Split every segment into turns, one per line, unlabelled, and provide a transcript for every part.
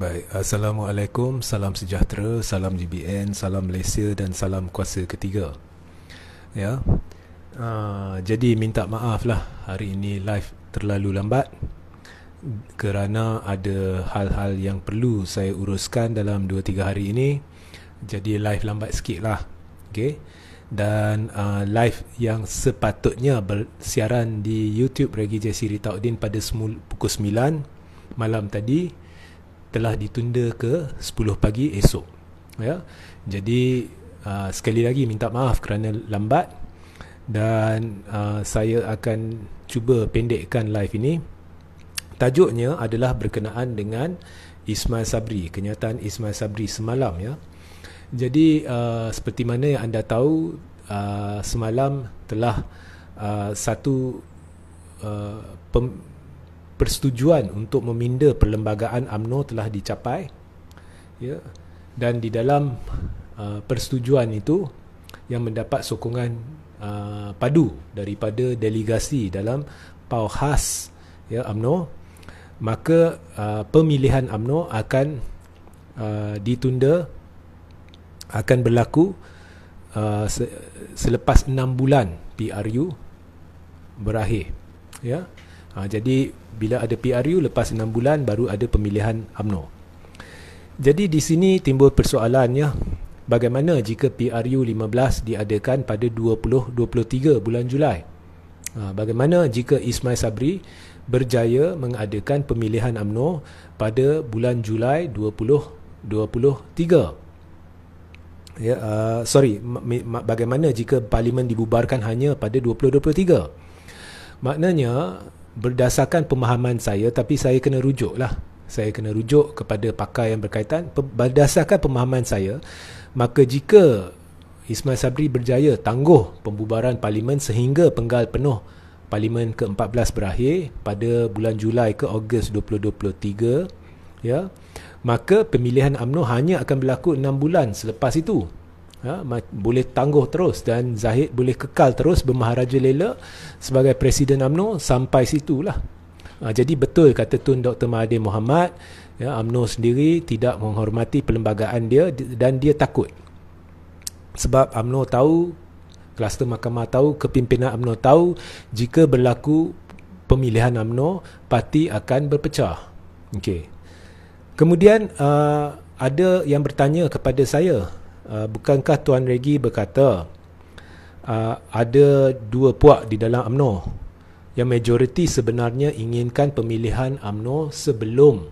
Baik, Assalamualaikum, salam sejahtera, salam GBN, salam Malaysia dan salam kuasa ketiga Ya, uh, Jadi minta maaf lah hari ini live terlalu lambat Kerana ada hal-hal yang perlu saya uruskan dalam 2-3 hari ini Jadi live lambat sikit lah okay? Dan uh, live yang sepatutnya bersiaran di YouTube Regi J. Siri pada pukul 9 malam tadi telah ditunda ke 10 pagi esok ya jadi uh, sekali lagi minta maaf kerana lambat dan uh, saya akan cuba pendekkan live ini tajuknya adalah berkenaan dengan Ismail Sabri kenyataan Ismail Sabri semalam ya jadi uh, seperti mana yang anda tahu uh, semalam telah uh, satu uh, pem persetujuan untuk meminda perlembagaan AMNO telah dicapai ya dan di dalam uh, persetujuan itu yang mendapat sokongan uh, padu daripada delegasi dalam PAU khas ya AMNO maka uh, pemilihan AMNO akan uh, ditunda akan berlaku uh, selepas enam bulan PRU berakhir ya Ha, jadi bila ada PRU lepas 6 bulan baru ada pemilihan AMNO. Jadi di sini timbul persoalannya bagaimana jika PRU 15 diadakan pada 2023 bulan Julai? Ha, bagaimana jika Ismail Sabri berjaya mengadakan pemilihan AMNO pada bulan Julai 2023? Ya, uh, sorry, bagaimana jika parlimen dibubarkan hanya pada 2023? Maknanya berdasarkan pemahaman saya tapi saya kena rujuk lah saya kena rujuk kepada pakar yang berkaitan berdasarkan pemahaman saya maka jika Ismail Sabri berjaya tangguh pembubaran parlimen sehingga penggal penuh parlimen ke-14 berakhir pada bulan Julai ke Ogos 2023 ya maka pemilihan AMNO hanya akan berlaku 6 bulan selepas itu ya, boleh tangguh terus dan Zahid boleh kekal terus bermaharaja lela sebagai Presiden UMNO sampai situlah. Ha, jadi betul kata Tun Dr. Mahathir Mohamad, ya, UMNO sendiri tidak menghormati perlembagaan dia dan dia takut. Sebab UMNO tahu, kluster mahkamah tahu, kepimpinan UMNO tahu jika berlaku pemilihan UMNO, parti akan berpecah. Okey. Kemudian uh, ada yang bertanya kepada saya uh, bukankah Tuan Regi berkata uh, ada dua puak di dalam UMNO yang majoriti sebenarnya inginkan pemilihan UMNO sebelum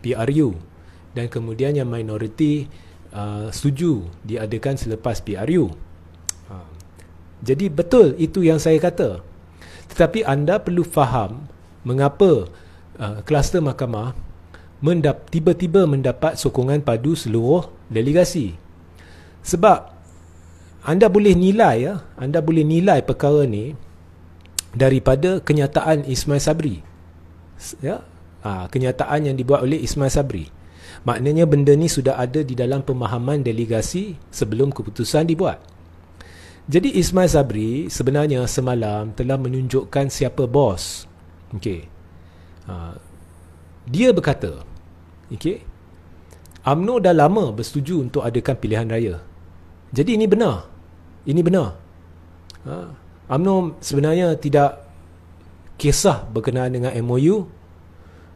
PRU dan kemudian yang minoriti uh, setuju diadakan selepas PRU. Uh, jadi betul itu yang saya kata. Tetapi anda perlu faham mengapa uh, kluster mahkamah mendap- tiba-tiba mendapat sokongan padu seluruh delegasi. Sebab anda boleh nilai ya, anda boleh nilai perkara ni daripada kenyataan Ismail Sabri. Ya, ha, kenyataan yang dibuat oleh Ismail Sabri. Maknanya benda ni sudah ada di dalam pemahaman delegasi sebelum keputusan dibuat. Jadi Ismail Sabri sebenarnya semalam telah menunjukkan siapa bos. Okey. Ha, dia berkata, okey. UMNO dah lama bersetuju untuk adakan pilihan raya jadi ini benar. Ini benar. Ha? UMNO sebenarnya tidak kisah berkenaan dengan MOU.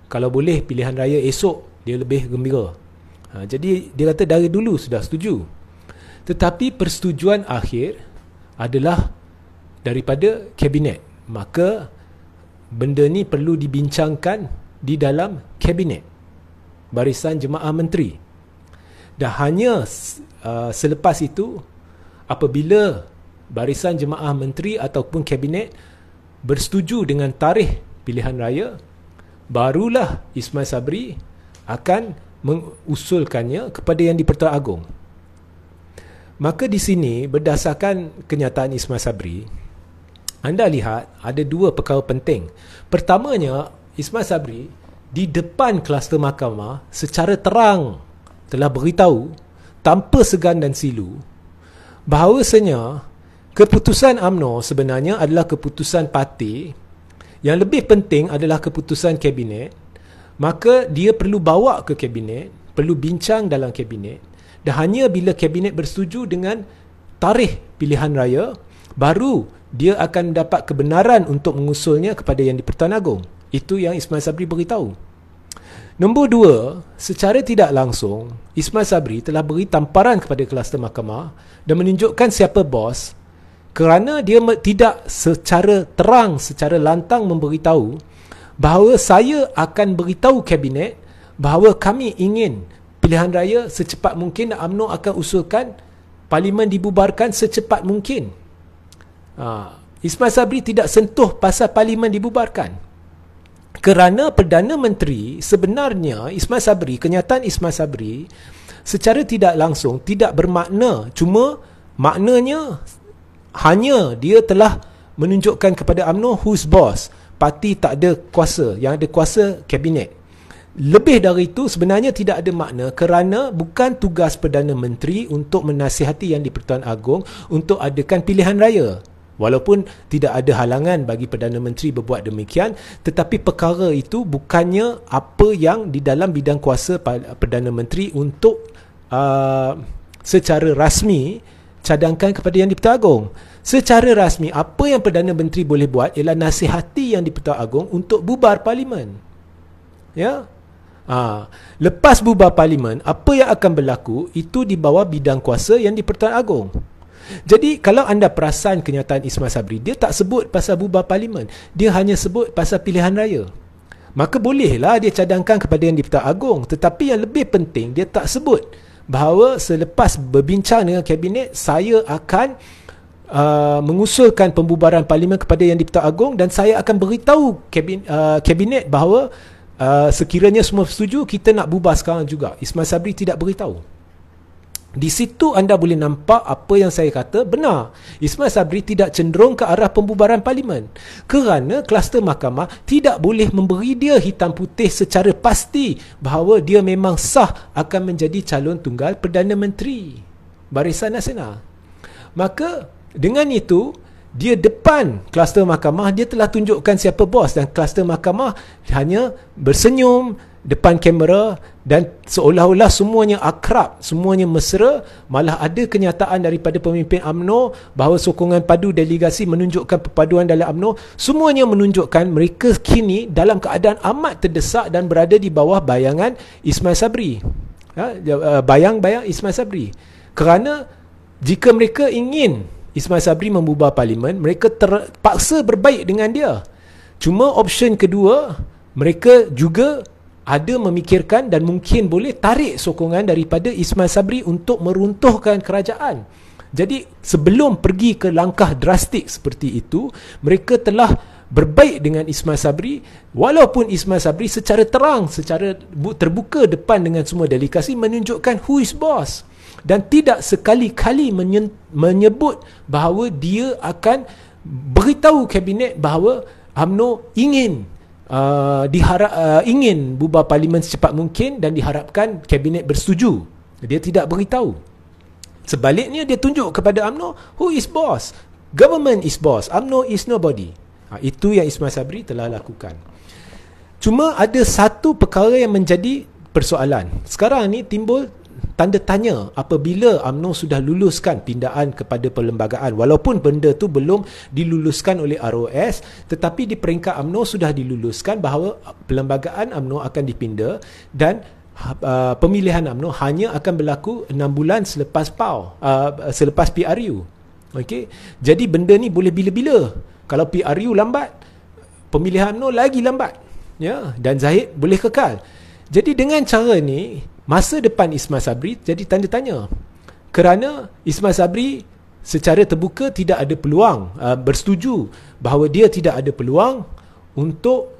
Kalau boleh pilihan raya esok dia lebih gembira. Ha, jadi dia kata dari dulu sudah setuju. Tetapi persetujuan akhir adalah daripada kabinet. Maka benda ni perlu dibincangkan di dalam kabinet. Barisan jemaah menteri. Dah hanya Uh, selepas itu apabila barisan jemaah menteri ataupun kabinet bersetuju dengan tarikh pilihan raya barulah Ismail Sabri akan mengusulkannya kepada yang di-Pertuan Agong maka di sini berdasarkan kenyataan Ismail Sabri anda lihat ada dua perkara penting pertamanya Ismail Sabri di depan kluster mahkamah secara terang telah beritahu tanpa segan dan silu bahawasanya keputusan AMNO sebenarnya adalah keputusan parti yang lebih penting adalah keputusan kabinet maka dia perlu bawa ke kabinet perlu bincang dalam kabinet dan hanya bila kabinet bersetuju dengan tarikh pilihan raya baru dia akan dapat kebenaran untuk mengusulnya kepada yang di Pertuan Agong itu yang Ismail Sabri beritahu Nombor dua, secara tidak langsung, Ismail Sabri telah beri tamparan kepada kluster mahkamah dan menunjukkan siapa bos kerana dia tidak secara terang, secara lantang memberitahu bahawa saya akan beritahu kabinet bahawa kami ingin pilihan raya secepat mungkin UMNO akan usulkan parlimen dibubarkan secepat mungkin. Ha, Ismail Sabri tidak sentuh pasal parlimen dibubarkan kerana Perdana Menteri sebenarnya Ismail Sabri, kenyataan Ismail Sabri secara tidak langsung tidak bermakna cuma maknanya hanya dia telah menunjukkan kepada UMNO who's boss parti tak ada kuasa yang ada kuasa kabinet lebih dari itu sebenarnya tidak ada makna kerana bukan tugas Perdana Menteri untuk menasihati yang di-Pertuan Agong untuk adakan pilihan raya Walaupun tidak ada halangan bagi Perdana Menteri berbuat demikian, tetapi perkara itu bukannya apa yang di dalam bidang kuasa Perdana Menteri untuk uh, secara rasmi cadangkan kepada Yang di-Pertuan Agong. Secara rasmi, apa yang Perdana Menteri boleh buat ialah nasihati Yang di-Pertuan Agong untuk bubar parlimen. Ya? Ha. Lepas bubar parlimen, apa yang akan berlaku itu di bawah bidang kuasa Yang di-Pertuan Agong. Jadi kalau anda perasan kenyataan Ismail Sabri, dia tak sebut pasal bubar parlimen. Dia hanya sebut pasal pilihan raya. Maka bolehlah dia cadangkan kepada yang di Agung. Tetapi yang lebih penting, dia tak sebut bahawa selepas berbincang dengan kabinet, saya akan Uh, mengusulkan pembubaran parlimen kepada yang di Agung dan saya akan beritahu kabin, uh, kabinet bahawa uh, sekiranya semua setuju kita nak bubar sekarang juga Ismail Sabri tidak beritahu di situ anda boleh nampak apa yang saya kata benar. Ismail Sabri tidak cenderung ke arah pembubaran parlimen kerana kluster mahkamah tidak boleh memberi dia hitam putih secara pasti bahawa dia memang sah akan menjadi calon tunggal Perdana Menteri Barisan Nasional. Maka dengan itu dia depan kluster mahkamah dia telah tunjukkan siapa bos dan kluster mahkamah hanya bersenyum depan kamera dan seolah-olah semuanya akrab, semuanya mesra, malah ada kenyataan daripada pemimpin AMNO bahawa sokongan padu delegasi menunjukkan perpaduan dalam AMNO, semuanya menunjukkan mereka kini dalam keadaan amat terdesak dan berada di bawah bayangan Ismail Sabri. Ha? Bayang-bayang eh, Ismail Sabri. Kerana jika mereka ingin Ismail Sabri membubar parlimen, mereka terpaksa berbaik dengan dia. Cuma option kedua, mereka juga ada memikirkan dan mungkin boleh tarik sokongan daripada Ismail Sabri untuk meruntuhkan kerajaan. Jadi sebelum pergi ke langkah drastik seperti itu, mereka telah berbaik dengan Ismail Sabri walaupun Ismail Sabri secara terang, secara terbuka depan dengan semua delikasi menunjukkan who is boss dan tidak sekali-kali menyebut bahawa dia akan beritahu kabinet bahawa UMNO ingin uh, diharap uh, ingin bubar parlimen secepat mungkin dan diharapkan kabinet bersetuju. Dia tidak beritahu. Sebaliknya dia tunjuk kepada amno, who is boss. Government is boss. Amno is nobody. Ha, itu yang Ismail Sabri telah lakukan. Cuma ada satu perkara yang menjadi persoalan. Sekarang ni timbul tanda tanya apabila UMNO sudah luluskan pindaan kepada perlembagaan walaupun benda tu belum diluluskan oleh ROS tetapi di peringkat UMNO sudah diluluskan bahawa perlembagaan UMNO akan dipindah dan uh, pemilihan UMNO hanya akan berlaku 6 bulan selepas PAU uh, selepas PRU okey jadi benda ni boleh bila-bila kalau PRU lambat pemilihan UMNO lagi lambat ya yeah. dan Zahid boleh kekal jadi dengan cara ni masa depan Ismail Sabri jadi tanda tanya kerana Ismail Sabri secara terbuka tidak ada peluang uh, bersetuju bahawa dia tidak ada peluang untuk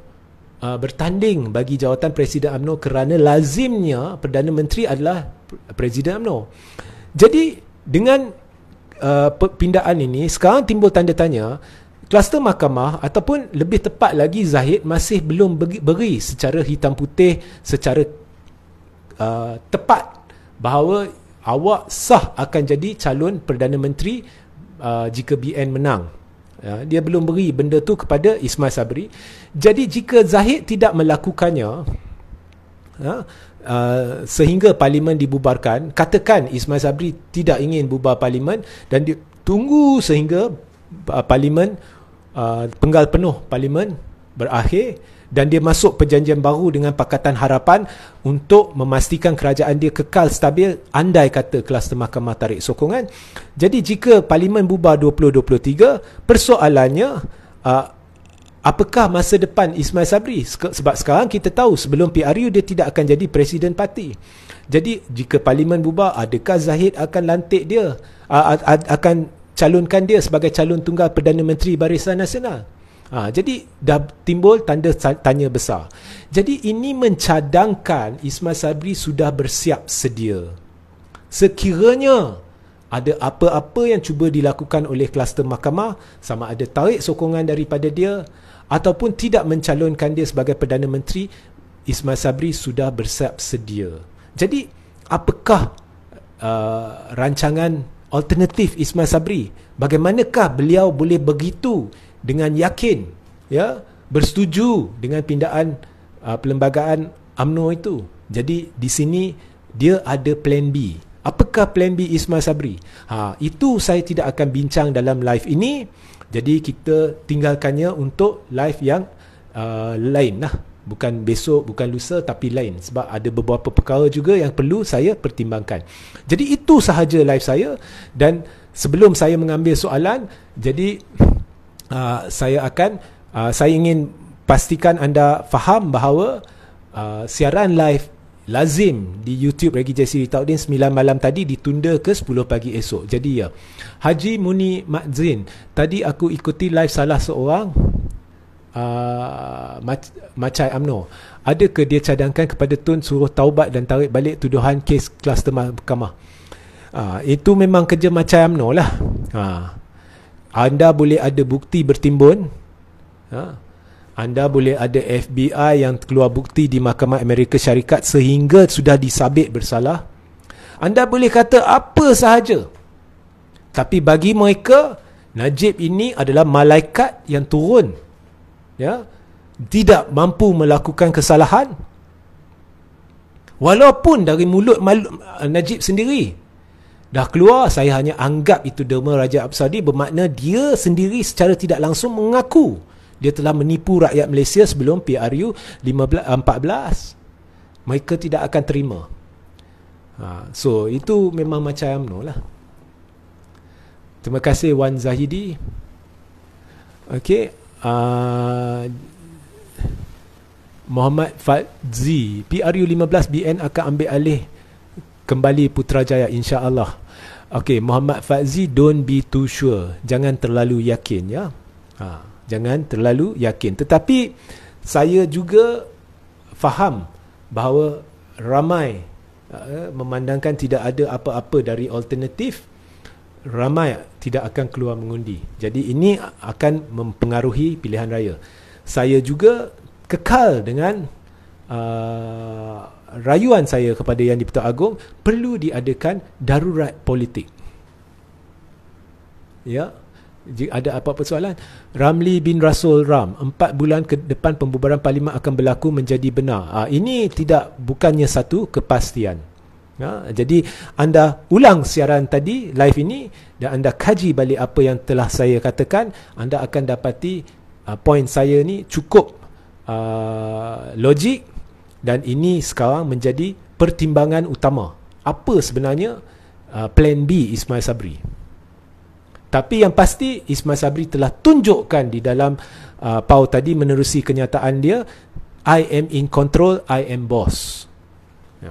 uh, bertanding bagi jawatan Presiden UMNO kerana lazimnya Perdana Menteri adalah Presiden UMNO. Jadi dengan uh, pindaan ini sekarang timbul tanda tanya kluster mahkamah ataupun lebih tepat lagi Zahid masih belum beri, beri secara hitam putih secara uh, tepat bahawa awak sah akan jadi calon Perdana Menteri uh, jika BN menang. Uh, dia belum beri benda tu kepada Ismail Sabri. Jadi jika Zahid tidak melakukannya uh, Uh, sehingga parlimen dibubarkan katakan Ismail Sabri tidak ingin bubar parlimen dan dia tunggu sehingga uh, parlimen uh, penggal penuh parlimen berakhir dan dia masuk perjanjian baru dengan Pakatan Harapan untuk memastikan kerajaan dia kekal stabil andai kata kelas mahkamah tarik sokongan. Jadi jika Parlimen bubar 2023, persoalannya uh, apakah masa depan Ismail Sabri? Sebab sekarang kita tahu sebelum PRU dia tidak akan jadi Presiden Parti. Jadi jika Parlimen bubar, adakah Zahid akan lantik dia? uh, akan calonkan dia sebagai calon tunggal Perdana Menteri Barisan Nasional? Ha, jadi dah timbul tanda tanya besar. Jadi ini mencadangkan Ismail Sabri sudah bersiap sedia. Sekiranya ada apa-apa yang cuba dilakukan oleh kluster mahkamah sama ada tarik sokongan daripada dia ataupun tidak mencalonkan dia sebagai Perdana Menteri Ismail Sabri sudah bersiap sedia. Jadi apakah uh, rancangan alternatif Ismail Sabri? Bagaimanakah beliau boleh begitu dengan yakin ya bersetuju dengan pindaan uh, perlembagaan AMNO itu. Jadi di sini dia ada plan B. Apakah plan B Ismail Sabri? Ha itu saya tidak akan bincang dalam live ini. Jadi kita tinggalkannya untuk live yang uh, lain lah. Bukan besok, bukan lusa tapi lain sebab ada beberapa perkara juga yang perlu saya pertimbangkan. Jadi itu sahaja live saya dan sebelum saya mengambil soalan, jadi uh, saya akan uh, saya ingin pastikan anda faham bahawa uh, siaran live lazim di YouTube Regi JC Ritaudin 9 malam tadi ditunda ke 10 pagi esok. Jadi ya. Haji Muni Mazrin, tadi aku ikuti live salah seorang uh, Macai Amno. Adakah dia cadangkan kepada Tun suruh taubat dan tarik balik tuduhan kes kluster mahkamah? Uh, itu memang kerja Macai Amno lah. Uh, anda boleh ada bukti bertimbun. Ha? Anda boleh ada FBI yang keluar bukti di Mahkamah Amerika Syarikat sehingga sudah disabit bersalah. Anda boleh kata apa sahaja. Tapi bagi mereka, Najib ini adalah malaikat yang turun. Ya? Tidak mampu melakukan kesalahan. Walaupun dari mulut Najib sendiri dah keluar saya hanya anggap itu derma Raja Arab Saudi bermakna dia sendiri secara tidak langsung mengaku dia telah menipu rakyat Malaysia sebelum PRU 14 eh, mereka tidak akan terima ha, so itu memang macam no lah terima kasih Wan Zahidi Okay, uh, ah, Muhammad Fadzi PRU 15 BN akan ambil alih kembali Putrajaya insya-Allah. Okey, Muhammad Fazli, don't be too sure. Jangan terlalu yakin ya. Ha, jangan terlalu yakin. Tetapi saya juga faham bahawa ramai uh, memandangkan tidak ada apa-apa dari alternatif ramai tidak akan keluar mengundi. Jadi ini akan mempengaruhi pilihan raya. Saya juga kekal dengan uh, rayuan saya kepada Yang di-Pertuan Agong perlu diadakan darurat politik. Ya. Jika ada apa-apa soalan, Ramli bin Rasul Ram, 4 bulan ke depan pembubaran parlimen akan berlaku menjadi benar. Ha, ini tidak bukannya satu kepastian. Ha, jadi anda ulang siaran tadi live ini dan anda kaji balik apa yang telah saya katakan, anda akan dapati uh, ah, poin saya ni cukup uh, logik dan ini sekarang menjadi pertimbangan utama apa sebenarnya uh, plan B Ismail Sabri tapi yang pasti Ismail Sabri telah tunjukkan di dalam uh, pau tadi menerusi kenyataan dia I am in control I am boss ya.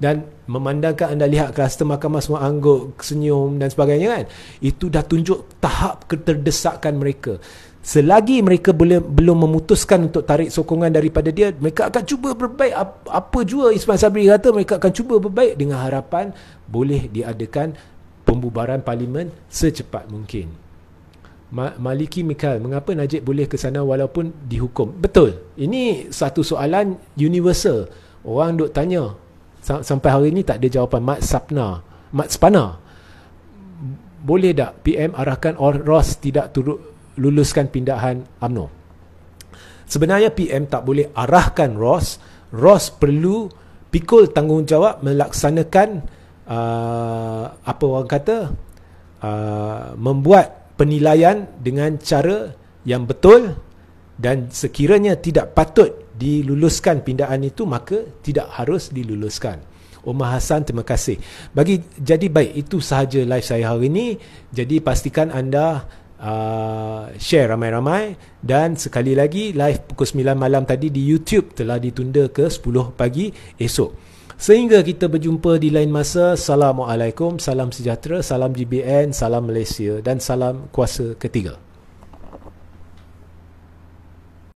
dan memandangkan anda lihat kluster mahkamah semua angguk, senyum dan sebagainya kan. Itu dah tunjuk tahap keterdesakan mereka selagi mereka belum belum memutuskan untuk tarik sokongan daripada dia mereka akan cuba berbaik apa jua Ismail Sabri kata mereka akan cuba berbaik dengan harapan boleh diadakan pembubaran parlimen secepat mungkin Maliki Mikhail mengapa Najib boleh ke sana walaupun dihukum betul ini satu soalan universal orang duk tanya sampai hari ini tak ada jawapan Mat Sapna Mat Spana boleh tak PM arahkan Ross tidak turut luluskan pindahan Amno. Sebenarnya PM tak boleh arahkan Ross. Ross perlu pikul tanggungjawab melaksanakan uh, apa orang kata uh, membuat penilaian dengan cara yang betul dan sekiranya tidak patut diluluskan pindaan itu maka tidak harus diluluskan. Omar Hassan terima kasih. Bagi jadi baik itu sahaja live saya hari ini. Jadi pastikan anda uh, share ramai-ramai dan sekali lagi live pukul 9 malam tadi di YouTube telah ditunda ke 10 pagi esok. Sehingga kita berjumpa di lain masa. Assalamualaikum, salam sejahtera, salam GBN, salam Malaysia dan salam kuasa ketiga.